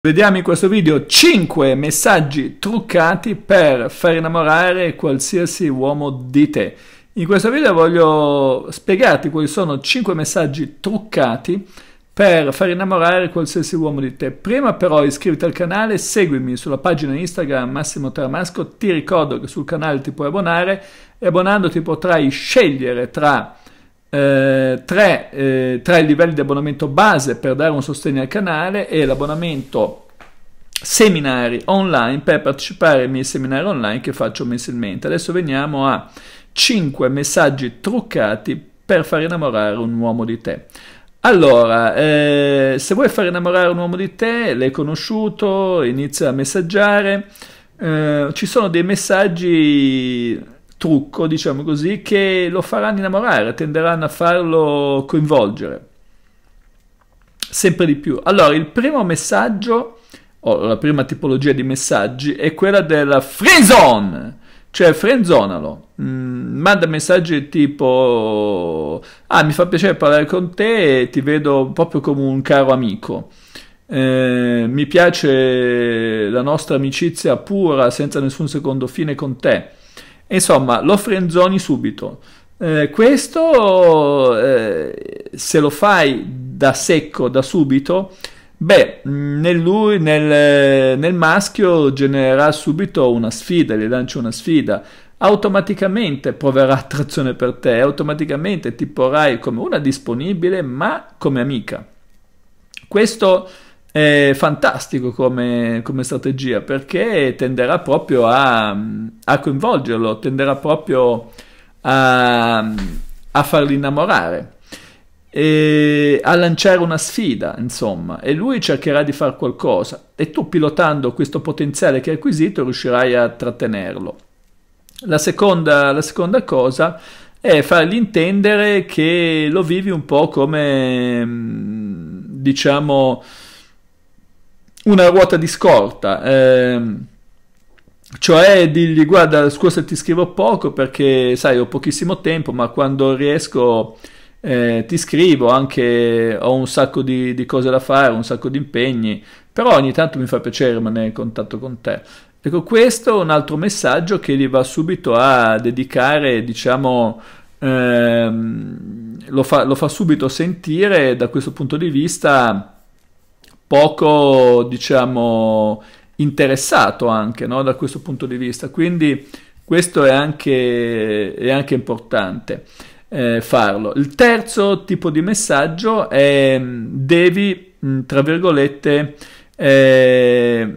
Vediamo in questo video 5 messaggi truccati per far innamorare qualsiasi uomo di te. In questo video voglio spiegarti quali sono 5 messaggi truccati per far innamorare qualsiasi uomo di te. Prima però iscriviti al canale, seguimi sulla pagina Instagram Massimo Tramasco, ti ricordo che sul canale ti puoi abbonare e abbonandoti potrai scegliere tra eh, tre, eh, tre livelli di abbonamento base per dare un sostegno al canale e l'abbonamento seminari online per partecipare ai miei seminari online che faccio mensilmente. Adesso veniamo a 5 messaggi truccati per far innamorare un uomo di te. Allora, eh, se vuoi far innamorare un uomo di te, l'hai conosciuto, inizia a messaggiare, eh, ci sono dei messaggi trucco, diciamo così, che lo faranno innamorare, tenderanno a farlo coinvolgere sempre di più. Allora, il primo messaggio, o la prima tipologia di messaggi, è quella della friendzone, cioè friendzonalo. Mm, manda messaggi tipo, ah, mi fa piacere parlare con te, ti vedo proprio come un caro amico. Eh, mi piace la nostra amicizia pura, senza nessun secondo fine con te. Insomma, lo frenzoni subito. Eh, questo, eh, se lo fai da secco, da subito, beh, mm, nel, lui, nel, nel maschio genererà subito una sfida, gli lancio una sfida automaticamente proverà attrazione per te, automaticamente ti porrai come una disponibile ma come amica. Questo è fantastico come, come, strategia perché tenderà proprio a, a coinvolgerlo, tenderà proprio a, a farlo innamorare e a lanciare una sfida, insomma, e lui cercherà di fare qualcosa e tu pilotando questo potenziale che hai acquisito riuscirai a trattenerlo. La seconda, la seconda cosa è fargli intendere che lo vivi un po' come, diciamo, una ruota di scorta. Ehm, cioè dirgli guarda scusa se ti scrivo poco perché sai ho pochissimo tempo ma quando riesco eh, ti scrivo anche ho un sacco di, di, cose da fare un sacco di impegni però ogni tanto mi fa piacere rimanere in contatto con te ecco questo è un altro messaggio che gli va subito a dedicare diciamo ehm, lo, fa, lo fa subito sentire da questo punto di vista poco, diciamo, interessato anche no? da questo punto di vista. Quindi questo è anche, è anche importante eh, farlo. Il terzo tipo di messaggio è mm, devi, mm, tra virgolette, eh,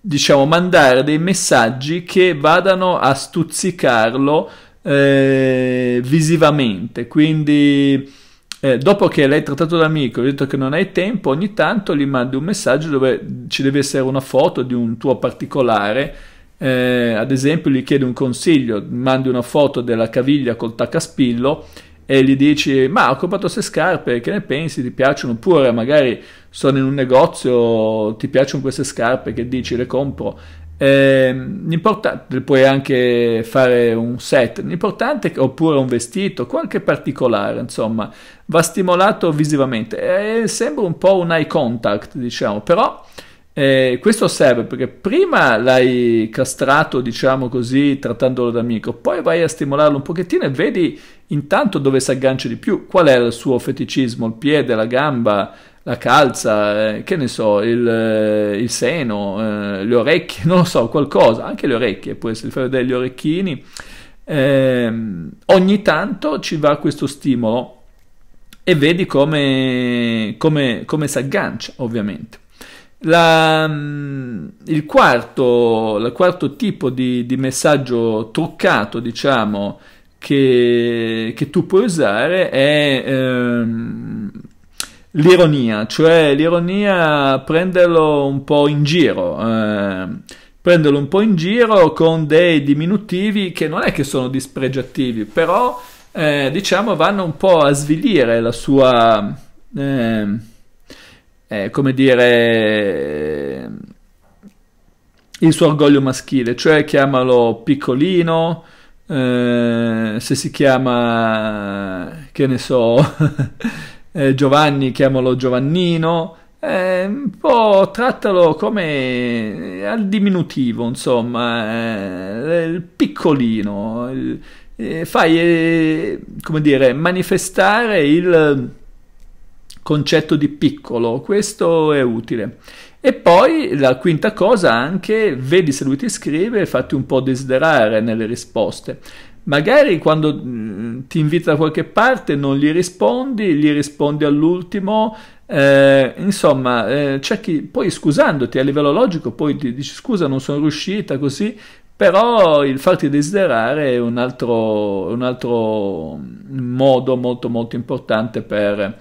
diciamo, mandare dei messaggi che vadano a stuzzicarlo eh, visivamente. Quindi eh, dopo che l'hai trattato da amico, hai detto che non hai tempo, ogni tanto gli mandi un messaggio dove ci deve essere una foto di un tuo particolare. Eh, ad esempio, gli chiedi un consiglio, mandi una foto della caviglia col taccaspillo e gli dici: Ma ho comprato queste scarpe, che ne pensi? Ti piacciono? Oppure magari sono in un negozio, ti piacciono queste scarpe che dici le compro eh, l'importante, puoi anche fare un set, l'importante è oppure un vestito, qualche particolare, insomma, va stimolato visivamente. Eh, sembra un po' un eye contact, diciamo, però eh, questo serve perché prima l'hai castrato, diciamo così, trattandolo d'amico, poi vai a stimolarlo un pochettino e vedi intanto dove si aggancia di più, qual è il suo feticismo, il piede, la gamba, la calza, eh, che ne so, il, eh, il seno, eh, le orecchie, non lo so, qualcosa, anche le orecchie, può essere fare degli orecchini. Eh, ogni tanto ci va questo stimolo e vedi come, come, come si aggancia, ovviamente. La, mm, il quarto, il quarto tipo di, di messaggio truccato, diciamo, che, che, tu puoi usare è ehm, l'ironia, cioè l'ironia prenderlo un po' in giro, eh, prenderlo un po' in giro con dei diminutivi che non è che sono dispregiativi, però eh, diciamo vanno un po' a svilire la sua, ehm, eh, come dire, il suo orgoglio maschile, cioè chiamalo piccolino, eh, se si chiama, che ne so... eh, Giovanni chiamalo Giovannino, eh, un po' trattalo come eh, al diminutivo, insomma, eh, il piccolino, il, eh, fai, eh, come dire, manifestare il concetto di piccolo, questo è utile. E poi la quinta cosa anche, vedi se lui ti scrive e fatti un po' desiderare nelle risposte. Magari quando mm, ti invita da qualche parte non gli rispondi, gli rispondi all'ultimo, eh, insomma, eh, c'è chi poi scusandoti a livello logico, poi ti dici scusa, non sono riuscita così, però il farti desiderare è un altro, un altro mm, modo molto molto importante per,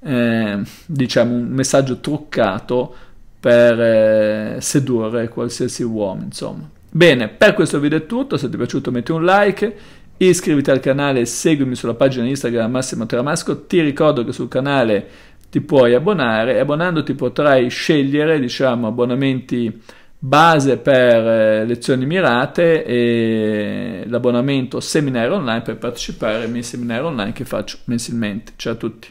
eh, diciamo, un messaggio truccato per eh, sedurre qualsiasi uomo, insomma. Bene, per questo video è tutto, se ti è piaciuto metti un like, iscriviti al canale e seguimi sulla pagina Instagram Massimo Tramasco, ti ricordo che sul canale ti puoi abbonare e abbonandoti potrai scegliere diciamo, abbonamenti base per eh, lezioni mirate e l'abbonamento seminario online per partecipare ai miei seminari online che faccio mensilmente. Ciao a tutti!